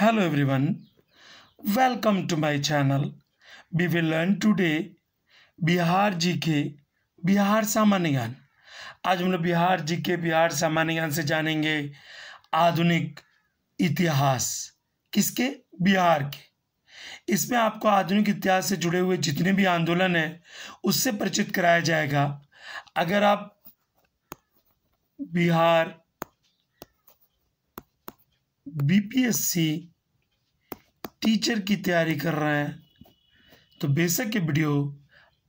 Hello everyone, welcome to my channel. We will learn today Bihar जी के बिहार सामान्य ज्ञान आज हम लोग बिहार जी के बिहार सामान्य ज्ञान से जानेंगे आधुनिक इतिहास किसके बिहार के इसमें आपको आधुनिक इतिहास से जुड़े हुए जितने भी आंदोलन हैं उससे परिचित कराया जाएगा अगर आप बिहार बीपीएससी टीचर की तैयारी कर रहे हैं तो बेशक ये वीडियो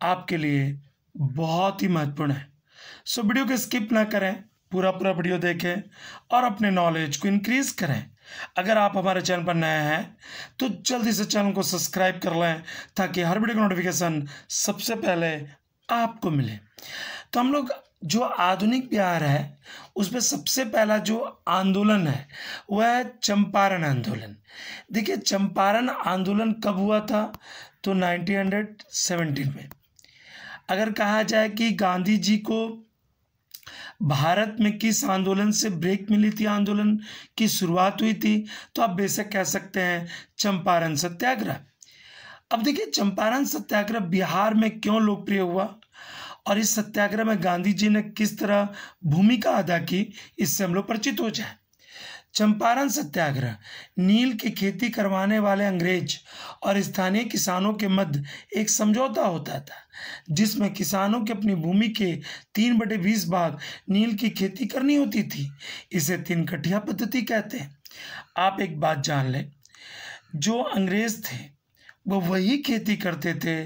आपके लिए बहुत ही महत्वपूर्ण है सो वीडियो को स्किप ना करें पूरा पूरा वीडियो देखें और अपने नॉलेज को इंक्रीज करें अगर आप हमारे चैनल पर नए हैं तो जल्दी से चैनल को सब्सक्राइब कर लें ताकि हर वीडियो का नोटिफिकेशन सबसे पहले आपको मिले तो हम लोग जो आधुनिक बिहार है उसमें सबसे पहला जो आंदोलन है वह है चंपारण आंदोलन देखिए चंपारण आंदोलन कब हुआ था तो 1917 में अगर कहा जाए कि गांधी जी को भारत में किस आंदोलन से ब्रेक मिली थी आंदोलन की शुरुआत हुई थी तो आप बेशक कह सकते हैं चंपारण सत्याग्रह अब देखिए चंपारण सत्याग्रह बिहार में क्यों लोकप्रिय हुआ और इस सत्याग्रह में गांधी जी ने किस तरह भूमिका अदा की इससे हम लोग परिचित हो जाए चंपारण सत्याग्रह नील की खेती करवाने वाले अंग्रेज और स्थानीय किसानों के मध्य एक समझौता होता था जिसमें किसानों की अपनी भूमि के तीन बटे बीस भाग नील की खेती करनी होती थी इसे तीन कठिया पद्धति कहते हैं आप एक बात जान लें जो अंग्रेज थे वो वही खेती करते थे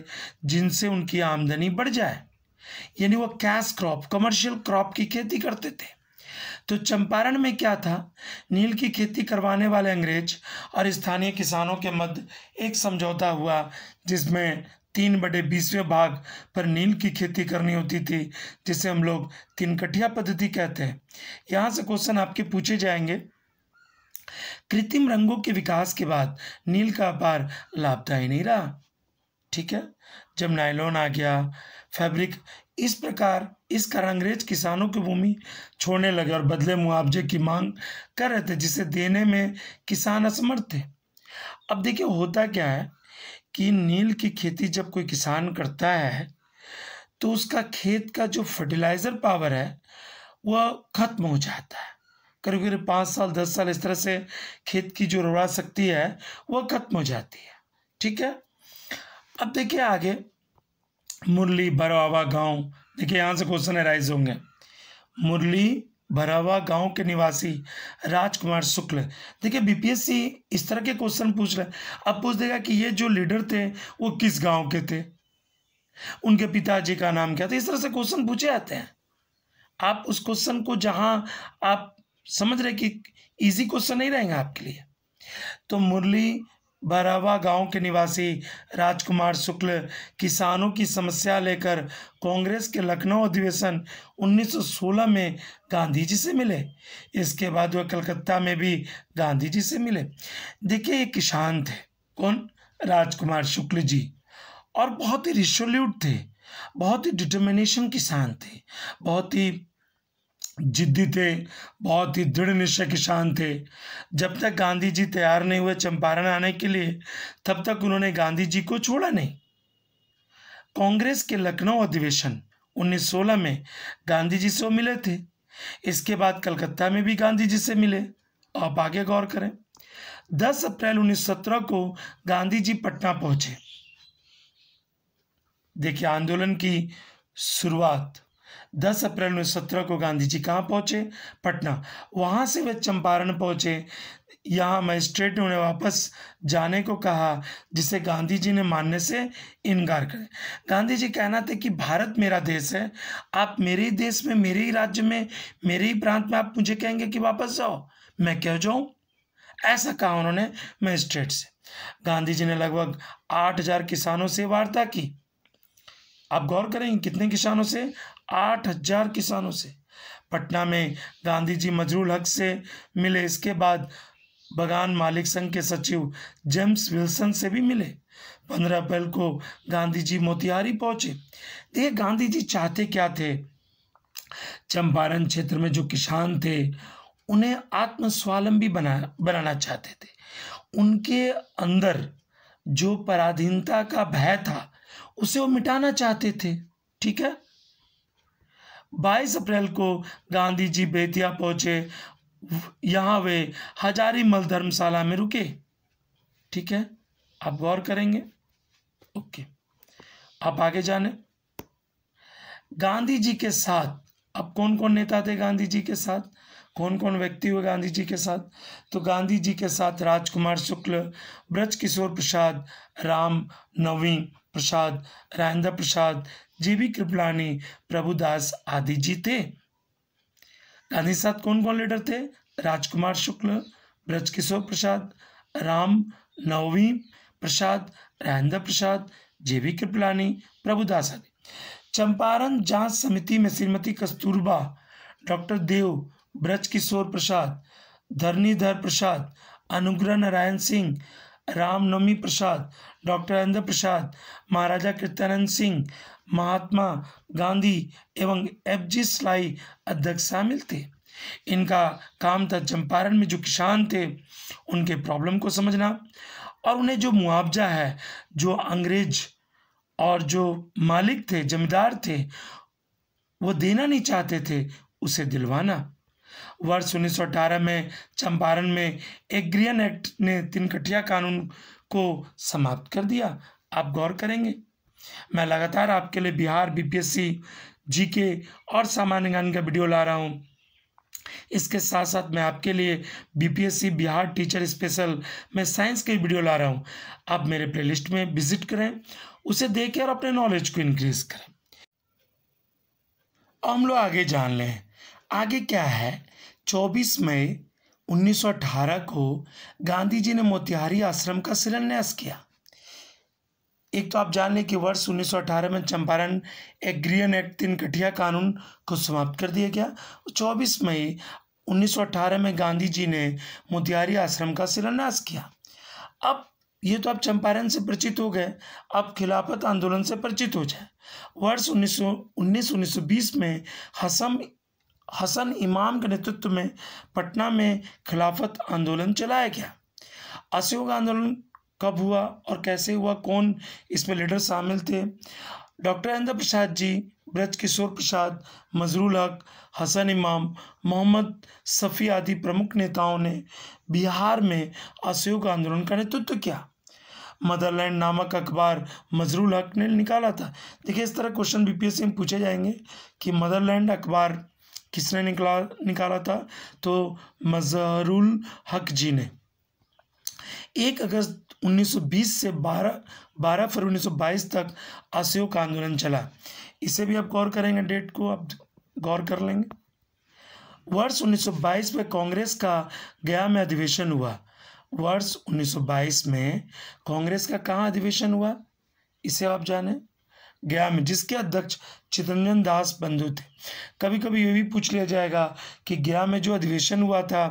जिनसे उनकी आमदनी बढ़ जाए यानी वो कैश क्रॉप कमर्शियल क्रॉप की खेती करते थे तो चंपारण में क्या था नील की खेती करवाने वाले अंग्रेज और स्थानीय किसानों के मध्य एक समझौता हुआ जिसमें तीन बटे बीसवें भाग पर नील की खेती करनी होती थी जिसे हम लोग तीन कठिया पद्धति कहते हैं यहाँ से क्वेश्चन आपके पूछे जाएंगे कृत्रिम रंगों के विकास के बाद नील का व्यापार लाभदायी नहीं रहा ठीक है जब नायलोन आ गया फैब्रिक इस प्रकार इस कारण अंग्रेज किसानों की भूमि छोड़ने लगे और बदले मुआवजे की मांग कर रहे थे जिसे देने में किसान असमर्थ थे अब देखिए होता क्या है कि नील की खेती जब कोई किसान करता है तो उसका खेत का जो फर्टिलाइज़र पावर है वह खत्म हो जाता है करीब करीब पाँच साल दस साल इस तरह से खेत की जो रोड़ा शक्ति है वह खत्म हो जाती है ठीक है अब देखिए आगे मुरली भरावा गांव देखिए यहाँ से क्वेश्चन एराइज होंगे मुरली भरावा गांव के निवासी राजकुमार शुक्ल देखिए बीपीएससी इस तरह के क्वेश्चन पूछ रहे अब पूछ देगा कि ये जो लीडर थे वो किस गांव के थे उनके पिताजी का नाम क्या था इस तरह से क्वेश्चन पूछे जाते हैं आप उस क्वेश्चन को जहां आप समझ रहे कि इजी क्वेश्चन नहीं रहेगा आपके लिए तो मुरली बरावा गांव के निवासी राजकुमार शुक्ल किसानों की समस्या लेकर कांग्रेस के लखनऊ अधिवेशन 1916 में गांधी जी से मिले इसके बाद वह कलकत्ता में भी गांधी जी से मिले देखिए ये किसान थे कौन राजकुमार शुक्ल जी और बहुत ही रिसोल्यूट थे बहुत ही डिटर्मिनेशन किसान थे बहुत ही जिद्दी थे बहुत ही दृढ़ निश्चय किसान थे जब तक गांधी जी तैयार नहीं हुए चंपारण आने के लिए तब तक उन्होंने गांधी जी को छोड़ा नहीं कांग्रेस के लखनऊ अधिवेशन 1916 में गांधी जी से मिले थे इसके बाद कलकत्ता में भी गांधी जी से मिले आप आगे गौर करें 10 अप्रैल 1917 को गांधी जी पटना पहुंचे देखिए आंदोलन की शुरुआत दस अप्रैल उन्नीस सत्रह को गांधी जी कहाँ पहुँचे पटना वहाँ से वे चंपारण पहुँचे यहाँ मजिस्ट्रेट ने उन्हें वापस जाने को कहा जिसे गांधी जी ने मानने से इनकार करें गांधी जी कहना थे कि भारत मेरा देश है आप मेरे ही देश में मेरे ही राज्य में मेरे ही प्रांत में आप मुझे कहेंगे कि वापस जाओ मैं क्यों जाऊँ ऐसा कहा उन्होंने मजिस्ट्रेट से गांधी जी ने लगभग आठ हजार किसानों से वार्ता की आप गौर करेंगे कितने किसानों से आठ हजार किसानों से पटना में गांधी जी मजरूल हक से मिले इसके बाद बगान मालिक संघ के सचिव जेम्स विल्सन से भी मिले पंद्रह अप्रैल को गांधी जी मोतिहारी पहुंचे देखिए गांधी जी चाहते क्या थे चंपारण क्षेत्र में जो किसान थे उन्हें आत्मस्वावलंबी बना बनाना चाहते थे उनके अंदर जो पराधीनता का भय था उसे वो मिटाना चाहते थे ठीक है बाईस अप्रैल को गांधी जी बेतिया पहुंचे यहां वे हजारी मल धर्मशाला में रुके ठीक है आप गौर करेंगे ओके आप आगे जाने गांधी जी के साथ अब कौन कौन नेता थे गांधी जी के साथ कौन कौन व्यक्ति हुए गांधी जी के साथ तो गांधी जी के साथ राजकुमार शुक्ल ब्रज किशोर प्रसाद राम नवी प्रसाद राजेंद्र प्रसाद जीबी कृपलानी प्रभुदास आदि जी थे गांधी साथ कौन कौन लीडर थे राजकुमार शुक्ल ब्रजकिशोर प्रसाद राम नवी प्रसाद राजेंद्र प्रसाद जेवी कृपलानी प्रभुदास आदि चंपारण जांच समिति में श्रीमती कस्तूरबा डॉक्टर देव ब्रज किशोर प्रसाद धरनीधर प्रसाद अनुग्रह नारायण सिंह रामनवमी प्रसाद डॉक्टर राजेंद्र प्रसाद महाराजा कीर्तनंद सिंह महात्मा गांधी एवं एफ जी सलाई अध्यक्ष शामिल थे इनका काम था चंपारण में जो किसान थे उनके प्रॉब्लम को समझना और उन्हें जो मुआवजा है जो अंग्रेज और जो मालिक थे जमींदार थे वो देना नहीं चाहते थे उसे दिलवाना वर्ष 1918 में चंपारण में एग्रियन एक्ट ने तिनकटिया कानून को समाप्त कर दिया आप गौर करेंगे मैं लगातार आपके लिए बिहार बीपीएससी जीके और सामान्य ज्ञान का वीडियो ला रहा हूँ इसके साथ साथ मैं आपके लिए बीपीएससी बिहार टीचर स्पेशल में साइंस के वीडियो ला रहा हूँ आप मेरे प्लेलिस्ट में विजिट करें उसे देखें और अपने नॉलेज को इंक्रीज करें हम लोग आगे जान लें आगे क्या है 24 मई 1918 को गांधी जी ने मोतिहारी आश्रम का शिलान्यास किया एक तो आप जान लें कि वर्ष 1918 में चंपारण एग्रियन एक्ट तीन कठिया कानून को समाप्त कर दिया गया 24 मई 1918 में गांधी जी ने मोतिहारी आश्रम का शिलान्यास किया अब ये तो आप चंपारण से परिचित हो गए अब खिलाफत आंदोलन से परिचित हो जाए वर्ष उन्नीस सौ उन्नीस में हसम हसन इमाम के नेतृत्व में पटना में खिलाफत आंदोलन चलाया गया असहयोग आंदोलन कब हुआ और कैसे हुआ कौन इसमें लीडर शामिल थे डॉक्टर इंद्र प्रसाद जी ब्रज किशोर प्रसाद मजरूल हक हसन इमाम मोहम्मद सफ़ी आदि प्रमुख नेताओं ने बिहार में असहयोग आंदोलन का नेतृत्व किया मदरलैंड नामक अखबार मजरूल हक ने निकाला था देखिए इस तरह क्वेश्चन बीपीएससी में पूछे जाएंगे कि मदरलैंड अखबार किसने निकला निकाला था तो मजहरुल हक जी ने एक अगस्त 1920 से 12 12 फरवरी 1922 तक असहयोग का आंदोलन चला इसे भी आप गौर करेंगे डेट को आप गौर कर लेंगे वर्ष 1922 में कांग्रेस का गया में अधिवेशन हुआ वर्ष 1922 में कांग्रेस का कहाँ अधिवेशन हुआ इसे आप जानें गया में जिसके अध्यक्ष चितरंजन दास बंधु थे कभी कभी ये भी पूछ लिया जाएगा कि गया में जो अधिवेशन हुआ था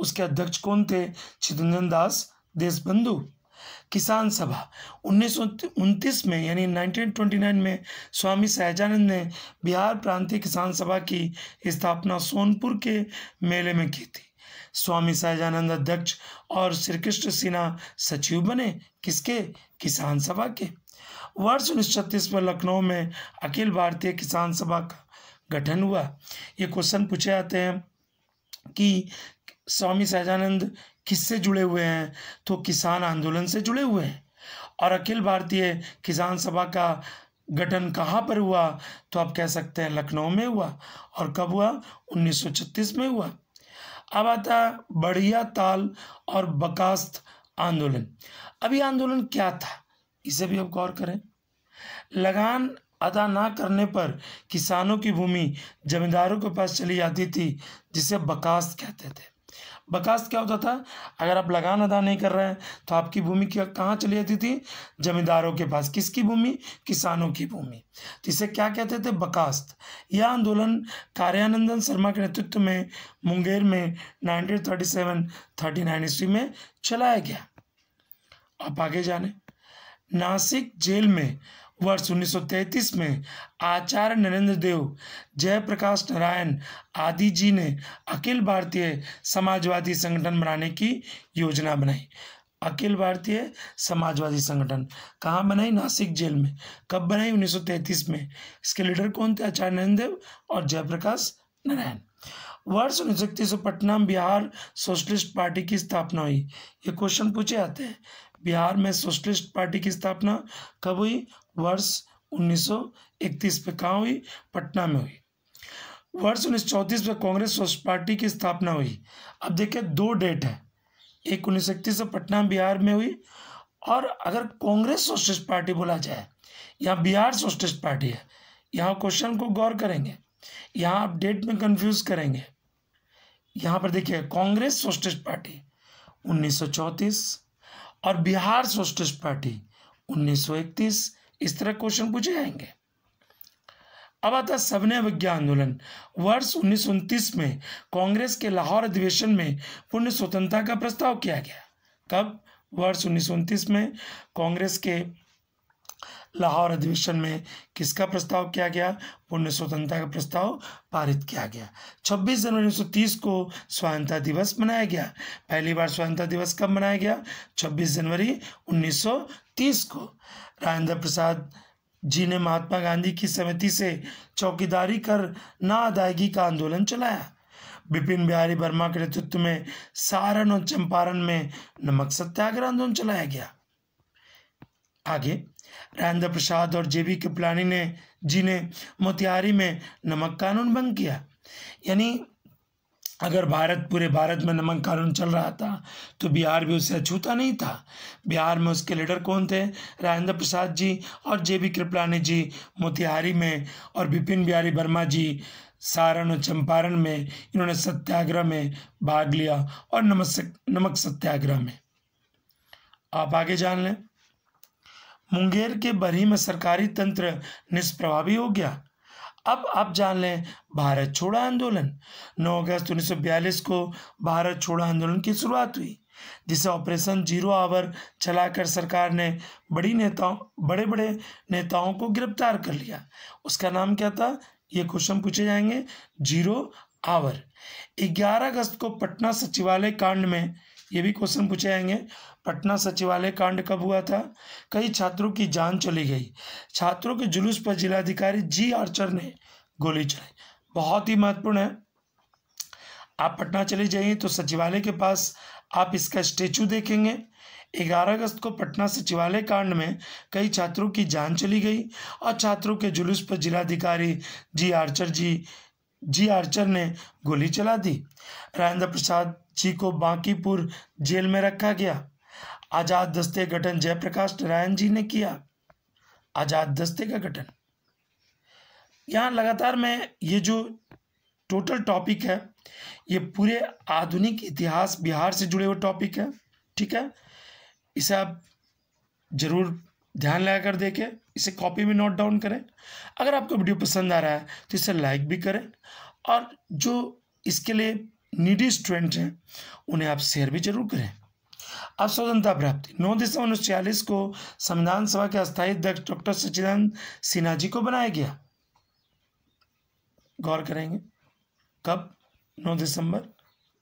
उसके अध्यक्ष कौन थे चितरंजन दास देशबंधु किसान सभा उन्नीस में यानी 1929 में स्वामी सहजानंद ने बिहार प्रांतीय किसान सभा की स्थापना सोनपुर के मेले में की थी स्वामी सहजानंद अध्यक्ष और श्री कृष्ण सिन्हा सचिव बने किसके किसान सभा के वर्ष उन्नीस छत्तीस में लखनऊ में अखिल भारतीय किसान सभा का गठन हुआ ये क्वेश्चन पूछे जाते हैं कि स्वामी सहजानंद किससे जुड़े हुए हैं तो किसान आंदोलन से जुड़े हुए हैं और अखिल भारतीय किसान सभा का गठन कहाँ पर हुआ तो आप कह सकते हैं लखनऊ में हुआ और कब हुआ उन्नीस में हुआ अब आता बढ़िया ताल और बकास्त आंदोलन अब आंदोलन क्या था इसे भी आप गौर करें लगान अदा ना करने पर किसानों की भूमि जमींदारों के पास चली जाती थी जिसे बकास कहते थे बकास क्या होता था अगर आप लगान अदा नहीं कर रहे हैं तो आपकी भूमि कहाँ चली जाती थी जमींदारों के पास किसकी भूमि किसानों की भूमि तो इसे क्या कहते थे बकास्त यह आंदोलन कार्यानंदन शर्मा के नेतृत्व में मुंगेर में 1937-39 ईस्वी में चलाया गया आप आगे जाने नासिक जेल में वर्ष 1933 में आचार्य नरेंद्र देव जयप्रकाश नारायण आदि जी ने अखिल भारतीय समाजवादी संगठन बनाने की योजना बनाई अखिल भारतीय समाजवादी संगठन कहाँ बनाई नासिक जेल में कब बनाई 1933 में इसके लीडर कौन थे आचार्य नरेंद्र देव और जयप्रकाश नारायण वर्ष उन्नीस सौ पटना में बिहार सोशलिस्ट पार्टी की स्थापना हुई ये क्वेश्चन पूछे आते हैं बिहार में सोशलिस्ट पार्टी की स्थापना कब हुई वर्ष 1931 में कहाँ हुई पटना में हुई वर्ष उन्नीस में कांग्रेस सोशलिस्ट पार्टी की स्थापना हुई अब देखिए दो डेट है एक उन्नीस इकतीस में पटना बिहार में हुई और अगर कांग्रेस सोशलिस्ट पार्टी बोला जाए यहाँ बिहार सोशलिस्ट पार्टी है यहाँ क्वेश्चन को गौर करेंगे यहाँ आप डेट में कंफ्यूज करेंगे यहाँ पर देखिए कांग्रेस सोशलिस्ट पार्टी उन्नीस सौ चौंतीस और बिहार सोशलिस्ट पार्टी 1931 इस तरह क्वेश्चन पूछे जाएंगे अब आता सबने अवज्ञा आंदोलन वर्ष उन्नीस में कांग्रेस के लाहौर अधिवेशन में पूर्ण स्वतंत्रता का प्रस्ताव किया गया कब वर्ष उन्नीस में कांग्रेस के लाहौर अधिवेशन में किसका प्रस्ताव किया गया पूर्ण स्वतंत्रता का प्रस्ताव पारित किया गया 26 जनवरी 1930 को स्वतंत्रता दिवस मनाया गया पहली बार स्वतंत्रता दिवस कब मनाया गया 26 जनवरी 1930 को राजेंद्र प्रसाद जी ने महात्मा गांधी की समिति से चौकीदारी कर ना अदायगी का आंदोलन चलाया बिपिन बिहारी वर्मा के नेतृत्व में सारण और चंपारण में नमक सत्याग्रह आंदोलन चलाया गया आगे राजेंद्र प्रसाद और जेबी कृपलानी ने जी ने मोतिहारी में नमक कानून भंग किया यानी अगर भारत पूरे भारत में नमक कानून चल रहा था तो बिहार भी उससे अछूता नहीं था बिहार में उसके लीडर कौन थे राजेंद्र प्रसाद जी और जे बी कृपलानी जी मोतिहारी में और विपिन बिहारी वर्मा जी सारण और चंपारण में इन्होंने सत्याग्रह में भाग लिया और नमक नमक सत्याग्रह में आप आगे जान लें मुंगेर के बरही में सरकारी तंत्र निष्प्रभावी हो गया अब आप जान लें भारत छोड़ा आंदोलन 9 अगस्त 1942 को भारत छोड़ा आंदोलन की शुरुआत हुई जिसे ऑपरेशन जीरो आवर चलाकर सरकार ने बड़ी नेताओं बड़े बड़े नेताओं को गिरफ्तार कर लिया उसका नाम क्या था ये क्वेश्चन पूछे जाएंगे जीरो आवर 11 अगस्त को पटना सचिवालय कांड में ये भी क्वेश्चन पूछे आएंगे पटना सचिवालय कांड कब हुआ था कई छात्रों की जान चली गई छात्रों के जुलूस पर जिलाधिकारी जी आर्चर ने गोली चलाई बहुत ही महत्वपूर्ण है आप पटना चले जाइए तो सचिवालय के पास आप इसका स्टेचू देखेंगे 11 अगस्त को पटना सचिवालय कांड में कई छात्रों की जान चली गई और छात्रों के जुलूस पर जिलाधिकारी जी आर्चर जी जी आर्चर ने गोली चला दी राजेंद्र प्रसाद जी को बांकीपुर जेल में रखा गया आज़ाद दस्ते गठन जयप्रकाश नारायण जी ने किया आज़ाद दस्ते का गठन यहाँ लगातार मैं ये जो टोटल टॉपिक है ये पूरे आधुनिक इतिहास बिहार से जुड़े हुए टॉपिक है ठीक है इसे आप ज़रूर ध्यान लगा कर देखें इसे कॉपी में नोट डाउन करें अगर आपको वीडियो पसंद आ रहा है तो इसे लाइक भी करें और जो इसके लिए निडी स्टूडेंट हैं उन्हें आप शेयर भी जरूर करें अब स्वतंत्रता प्राप्ति नौ दिसंबर उन्नीस छियालीस को संविधान सभा के अस्थायी अध्यक्ष डॉक्टर सचिदानंद सिन्हा जी को बनाया गया गौर करेंगे कब नौ दिसंबर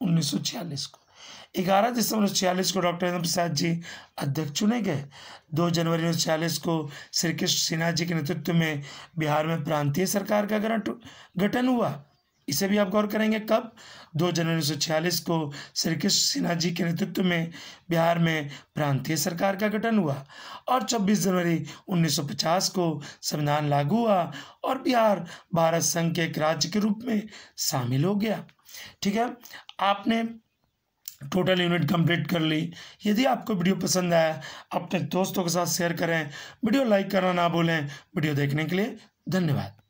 उन्नीस सौ छियालीस को ग्यारह दिसंबर उन्नीस छियालीस को डॉक्टर राजेंद्र प्रसाद जी अध्यक्ष चुने गए दो जनवरी उन्नीस छियालीस को श्री कृष्ण सिन्हा जी के नेतृत्व में बिहार में प्रांतीय सरकार का गठन हुआ इसे भी आप गौर करेंगे कब दो जनवरी उन्नीस को श्री कृष्ण सिन्हा जी के नेतृत्व में बिहार में प्रांतीय सरकार का गठन हुआ और 26 जनवरी 1950 को संविधान लागू हुआ और बिहार भारत संघ के एक राज्य के रूप में शामिल हो गया ठीक है आपने टोटल यूनिट कंप्लीट कर ली यदि आपको वीडियो पसंद आया अपने दोस्तों के साथ शेयर करें वीडियो लाइक करना ना भूलें वीडियो देखने के लिए धन्यवाद